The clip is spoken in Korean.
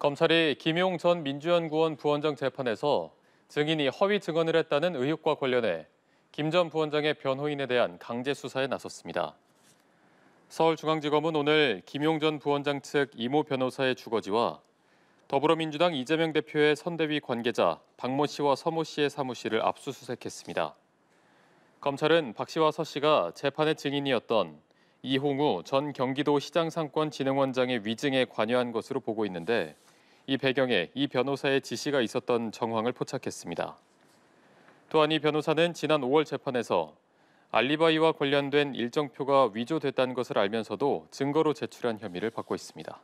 검찰이 김용 전 민주연구원 부원장 재판에서 증인이 허위 증언을 했다는 의혹과 관련해 김 전 부원장의 변호인에 대한 강제 수사에 나섰습니다. 서울중앙지검은 오늘 김용 전 부원장 측 이모 변호사의 주거지와 더불어민주당 이재명 대표의 선대위 관계자 박모 씨와 서모 씨의 사무실을 압수수색했습니다. 검찰은 박 씨와 서 씨가 재판의 증인이었던 이홍우 전 경기도시장상권진흥원장의 위증에 관여한 것으로 보고 있는데 이 배경에 이 변호사의 지시가 있었던 정황을 포착했습니다. 또한 이 변호사는 지난 5월 재판에서 알리바이와 관련된 일정표가 위조됐다는 것을 알면서도 증거로 제출한 혐의를 받고 있습니다.